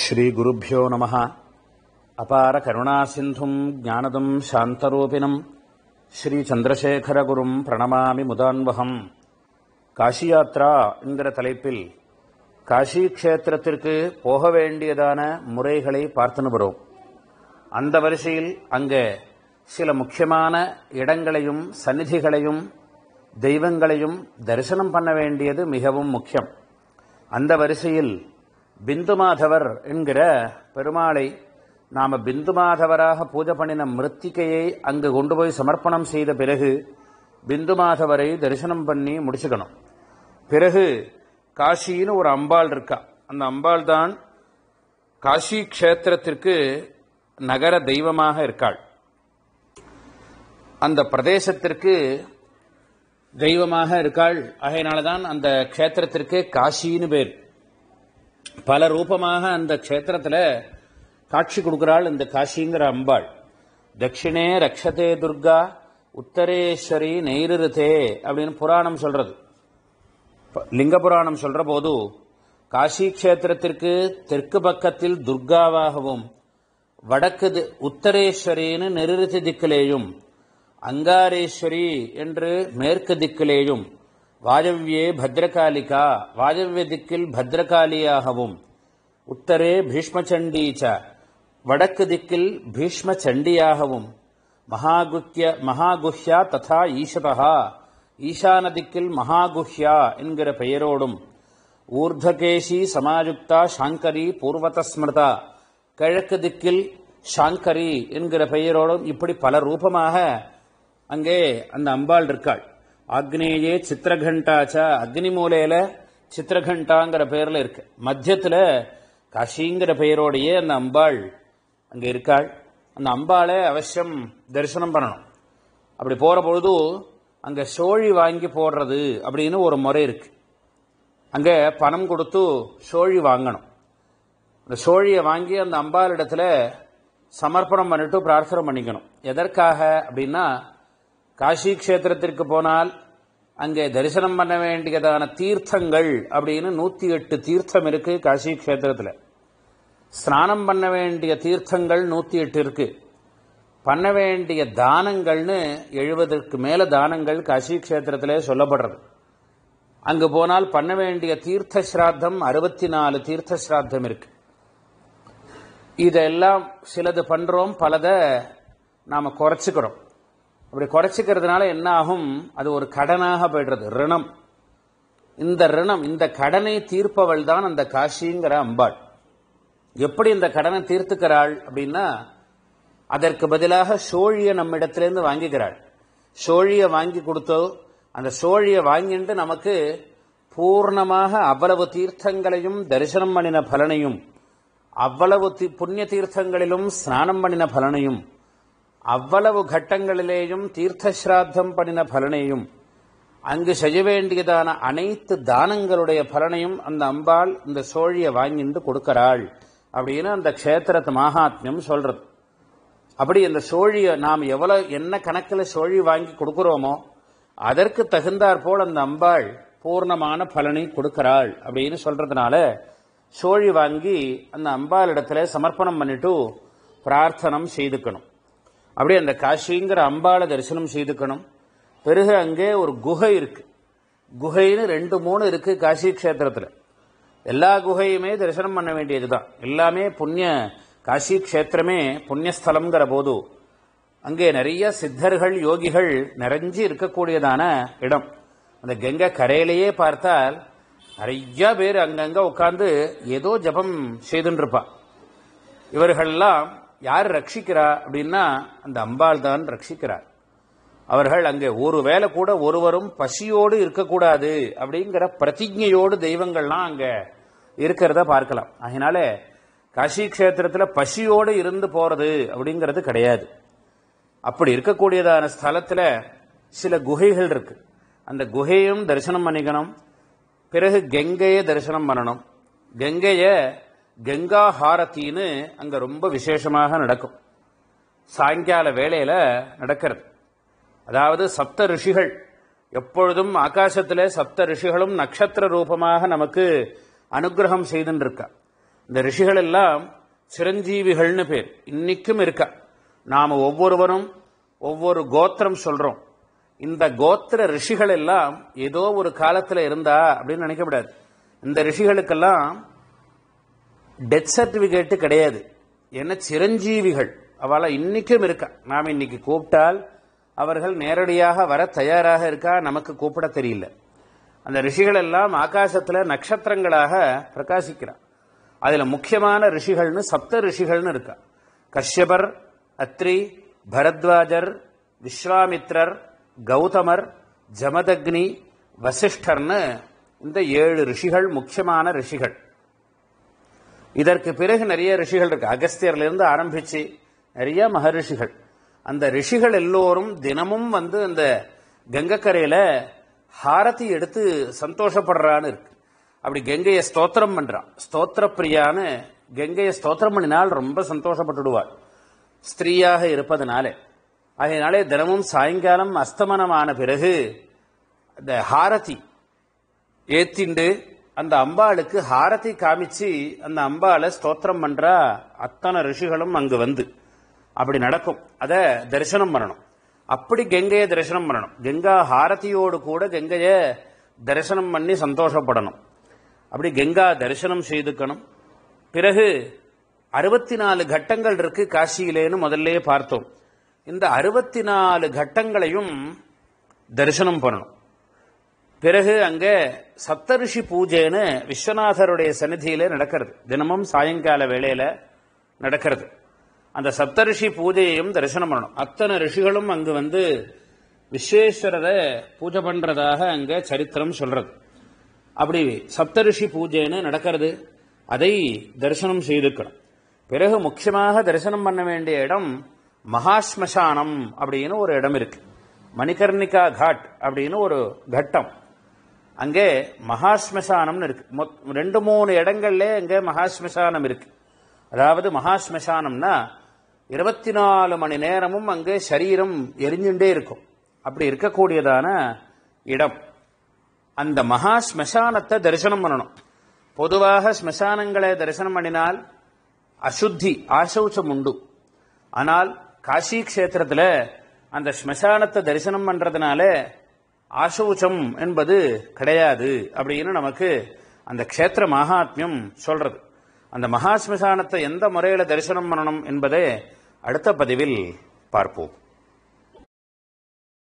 ஸ்ரீகுருப்போ நம அபார கருணாசிந்தும் ஜானதம் சாந்தரூபிணம் சந்திரசேகரகுரும் பிரணமாமி முதான்வகம் காஷியாத்ரா என்கிற தலைப்பில் காஷி கஷேத்திரத்திற்கு போக வேண்டியதான முறைகளை பார்த்துன்னு வரும் அந்த வரிசையில் அங்கே சில முக்கியமான இடங்களையும் சந்நிதிகளையும் தெய்வங்களையும் தரிசனம் பண்ண வேண்டியது மிகவும் முக்கியம் அந்த வரிசையில் பிந்து மாதவர் என்கிற பெருமாளை நாம் பிந்து மாதவராக பூஜை பண்ணின மிருத்திகையை அங்கு கொண்டு போய் சமர்ப்பணம் செய்த பிறகு பிந்து மாதவரை தரிசனம் பண்ணி முடிச்சுக்கணும் பிறகு காசின்னு ஒரு அம்பாள் இருக்கா அந்த அம்பாள் தான் காசி க்ஷேத்திரத்திற்கு நகர தெய்வமாக இருக்காள் அந்த பிரதேசத்திற்கு தெய்வமாக இருக்காள் ஆகையினால்தான் தான் அந்த கஷேத்திரத்திற்கு காசின்னு பேர் பல ரூபமாக அந்த க்ஷேத்திரத்தில் காட்சி கொடுக்குறாள் இந்த காஷிங்கிற அம்பாள் தட்சிணே ரக்ஷதே துர்கா உத்தரேஸ்வரி நெய்ருதே அப்படின்னு புராணம் சொல்றது லிங்க புராணம் சொல்ற போது காசி கஷேத்திரத்திற்கு தெற்கு பக்கத்தில் துர்காவாகவும் வடக்கு உத்தரேஸ்வரின்னு நெருதி திக்கிலேயும் அங்காரேஸ்வரி என்று மேற்கு திக்கிலேயும் வாஜவ்யே பத்ரகாலிகா வாஜவ்ய திக்கில் பத்ரகாலியாகவும் உத்தரே பீஷ்மச்சண்டீச்ச வடக்கு திக்கில் பீஷ்மச்சண்டியாகவும் சண்டியாகவும் மகாகுஹ்யா ததா ஈஷபா ஈசான திக்கில் மகாகுஹ்யா என்கிற பெயரோடும் ஊர்தகேஷி சமாயுக்தா ஷாங்கரி பூர்வதஸ்மிருதா கிழக்கு திக்கில் ஷாங்கரி என்கிற பெயரோடும் இப்படி பல ரூபமாக அங்கே அந்த அம்பாள் இருக்காள் ஆக்னேயே சித்திரகண்டாச்சா மூலையில சித்திரகண்டாங்கிற பெயர்ல இருக்கு மத்தியத்தில் காஷிங்கிற பெயரோடையே அந்த அம்பாள் அங்கே இருக்காள் அந்த அம்பாளை அவசியம் தரிசனம் பண்ணணும் அப்படி போகிற பொழுது அங்கே சோழி வாங்கி போடுறது அப்படின்னு ஒரு முறை இருக்கு அங்கே பணம் கொடுத்து சோழி வாங்கணும் அந்த சோழியை வாங்கி அந்த அம்பாள் இடத்துல சமர்ப்பணம் பண்ணிட்டு பிரார்த்தனை பண்ணிக்கணும் எதற்காக அப்படின்னா காஷி கஷேத்திரத்திற்கு போனால் அங்கே தரிசனம் பண்ண வேண்டியதான தீர்த்தங்கள் அப்படின்னு நூற்றி எட்டு தீர்த்தம் இருக்குது காஷி கஷேத்திரத்தில் ஸ்நானம் பண்ண வேண்டிய தீர்த்தங்கள் நூற்றி எட்டு இருக்கு பண்ண வேண்டிய தானங்கள்னு எழுபதற்கு மேலே தானங்கள் காஷி கஷேத்திரத்திலே சொல்லப்படுறது அங்கு போனால் பண்ண வேண்டிய தீர்த்த ஸ்ராத்தம் அறுபத்தி நாலு தீர்த்த ஸ்ராத்தம் இருக்கு இதெல்லாம் சிலது பண்ணுறோம் பலதை நாம் குறைச்சுக்கிறோம் அப்படி குறைச்சிக்கிறதுனால என்ன ஆகும் அது ஒரு கடனாக போயிடுறது ரிணம் இந்த ரிணம் இந்த கடனை தீர்ப்பவள் தான் அந்த காஷிங்கிற அம்பாள் எப்படி இந்த கடனை தீர்த்துக்கிறாள் அப்படின்னா அதற்கு பதிலாக சோழிய நம்ம வாங்கிக்கிறாள் சோழிய வாங்கி கொடுத்தோ அந்த சோழிய வாங்கிட்டு நமக்கு பூர்ணமாக அவ்வளவு தீர்த்தங்களையும் தரிசனம் பண்ணின பலனையும் அவ்வளவு புண்ணிய தீர்த்தங்களிலும் ஸ்நானம் பண்ணின பலனையும் அவ்வளவு கட்டங்களிலேயும் தீர்த்தஸ்ராத்தம் பண்ணின பலனையும் அங்கு செய்ய வேண்டியதான அனைத்து தானங்களுடைய பலனையும் அந்த அம்பாள் இந்த சோழியை வாங்கிட்டு கொடுக்கிறாள் அப்படின்னு அந்த க்ஷேத்திரத்து மகாத்மியம் சொல்றது அப்படி அந்த சோழியை நாம் எவ்வளோ என்ன கணக்கில் சோழி வாங்கி கொடுக்குறோமோ அதற்கு தகுந்தாற்போல் அந்த அம்பாள் பூர்ணமான பலனை கொடுக்கிறாள் அப்படின்னு சொல்றதுனால சோழி வாங்கி அந்த அம்பாள் இடத்துல சமர்ப்பணம் பண்ணிட்டு பிரார்த்தனம் செய்துக்கணும் அப்படியே அந்த காஷிங்கிற அம்பாவை தரிசனம் செய்துக்கணும் பிறகு அங்கே ஒரு குகை இருக்கு குகைன்னு ரெண்டு மூணு இருக்கு காசி கஷேத்திரத்தில் எல்லா குகையுமே தரிசனம் பண்ண வேண்டியது தான் எல்லாமே புண்ணிய காசி கஷேத்திரமே புண்ணியஸ்தலம்ங்கிற போது அங்கே நிறைய சித்தர்கள் யோகிகள் நிறைஞ்சு இருக்கக்கூடியதான இடம் அந்த கங்கை கரையிலேயே பார்த்தால் நிறைய பேர் அங்கங்கே உட்காந்து ஏதோ ஜபம் செய்துன்னு இருப்பான் இவர்கள்லாம் யார் ரட்சிக்கிறா அப்படின்னா அந்த அம்பாள் தான் ரட்சிக்கிறார் அவர்கள் அங்கே ஒரு வேலை கூட ஒருவரும் பசியோடு இருக்கக்கூடாது அப்படிங்கிற பிரதிஜையோடு தெய்வங்கள்லாம் அங்கே இருக்கிறத பார்க்கலாம் அதனால காசி கஷேத்திரத்தில் பசியோடு இருந்து போகிறது அப்படிங்கிறது கிடையாது அப்படி இருக்கக்கூடியதான ஸ்தலத்தில் சில குகைகள் இருக்கு அந்த குகையும் தரிசனம் பண்ணிக்கணும் பிறகு கெங்கையை தரிசனம் பண்ணணும் கங்கையை கங்கா ஹாரத்தின்னு அங்கே ரொம்ப விசேஷமாக நடக்கும் சாயங்கால வேளையில் நடக்கிறது அதாவது சப்த ரிஷிகள் எப்பொழுதும் ஆகாசத்தில் சப்த ரிஷிகளும் நட்சத்திர ரூபமாக நமக்கு அனுகிரகம் செய்துருக்கா இந்த ரிஷிகள் எல்லாம் சிரஞ்சீவிகள்னு பேர் இன்னைக்கும் இருக்கா நாம் ஒவ்வொருவரும் ஒவ்வொரு கோத்திரம் சொல்கிறோம் இந்த கோத்திர ரிஷிகள் எல்லாம் ஏதோ ஒரு காலத்தில் இருந்தா அப்படின்னு நினைக்கப்படாது இந்த ரிஷிகளுக்கெல்லாம் டெத் சர்டிஃபிகேட்டு கிடையாது ஏன்னா சிரஞ்சீவிகள் அவளை இன்றைக்கும் இருக்கா நாம் இன்னைக்கு கூப்பிட்டால் அவர்கள் நேரடியாக வர தயாராக இருக்கா நமக்கு கூப்பிட தெரியல அந்த ரிஷிகள் எல்லாம் ஆகாசத்தில் நட்சத்திரங்களாக பிரகாசிக்கிறான் அதில் முக்கியமான ரிஷிகள்னு சப்த ரிஷிகள்னு இருக்கா கஷ்யபர் அத்ரி பரத்வாஜர் விஸ்வாமித்ரர் கௌதமர் ஜமதக்னி வசிஷ்டர்னு இந்த ஏழு ரிஷிகள் முக்கியமான ரிஷிகள் இதற்கு பிறகு நிறைய ரிஷிகள் இருக்கு அகஸ்தியர்லேருந்து ஆரம்பிச்சு நிறைய மகரிஷிகள் அந்த ரிஷிகள் எல்லோரும் தினமும் வந்து அந்த கங்கக்கரையில் ஹாரதி எடுத்து சந்தோஷப்படுறான்னு இருக்கு அப்படி கங்கையை ஸ்தோத்திரம் பண்ணுறான் ஸ்தோத்திர பிரியான்னு கங்கையை ஸ்தோத்திரம் பண்ணினால் ரொம்ப சந்தோஷப்பட்டுடுவாள் ஸ்திரீயாக இருப்பதனாலே அதனாலே தினமும் சாயங்காலம் அஸ்தமனமான பிறகு இந்த ஹாரதி ஏத்திண்டு அந்த அம்பாளுக்கு ஹாரதி காமிச்சு அந்த அம்பாளை ஸ்தோத்திரம் பண்றா அத்தனை ரிஷிகளும் அங்கு வந்து அப்படி நடக்கும் அதை தரிசனம் பண்ணணும் அப்படி கங்கையை தரிசனம் பண்ணணும் கங்கா ஹாரதியோடு கூட கங்கையை தரிசனம் பண்ணி சந்தோஷப்படணும் அப்படி கங்கா தரிசனம் செய்துக்கணும் பிறகு அறுபத்தி நாலு கட்டங்கள் இருக்கு காசியிலேன்னு முதல்ல பார்த்தோம் இந்த அறுபத்தி நாலு கட்டங்களையும் தரிசனம் பண்ணணும் பிறகு அங்கே சப்தரிஷி பூஜைன்னு விஸ்வநாதருடைய சன்னிதியில நடக்கிறது தினமும் சாயங்கால வேளையில நடக்கிறது அந்த சப்தரிஷி பூஜையையும் தரிசனம் பண்ணணும் அத்தனை ரிஷிகளும் அங்கு வந்து விஸ்வேஸ்வரத பூஜை பண்ணுறதாக அங்கே சரித்திரம் சொல்கிறது அப்படி சப்தரிஷி பூஜைன்னு நடக்கிறது அதை தரிசனம் செய்திருக்கணும் பிறகு முக்கியமாக தரிசனம் பண்ண வேண்டிய இடம் மகாஸ்மசானம் அப்படின்னு ஒரு இடம் இருக்கு மணிகர்ணிகா காட் அப்படின்னு ஒரு கட்டம் அங்கே மகாஸ்மசானம்னு இருக்கு ரெண்டு மூணு இடங்கள்ல அங்கே மகாஸ்மசானம் இருக்கு அதாவது மகாஸ்மசானம்னா இருபத்தி நாலு மணி நேரமும் அங்கே சரீரம் எரிஞ்சுட்டே இருக்கும் அப்படி இருக்கக்கூடியதான இடம் அந்த மகா ஸ்மசானத்தை தரிசனம் பண்ணணும் பொதுவாக ஸ்மசானங்களை தரிசனம் பண்ணினால் அசுத்தி ஆசௌச்சம் உண்டு ஆனால் காசி கஷேத்திரத்தில் அந்த ஸ்மசானத்தை தரிசனம் பண்ணுறதுனால அசௌச்சம் என்பது கிடையாது அப்படின்னு நமக்கு அந்த க்ஷேத்திர மகாத்மியம் சொல்றது அந்த மகாஸ்மசானத்தை எந்த முறையில் தரிசனம் பண்ணணும் என்பதை அடுத்த பதிவில் பார்ப்போம்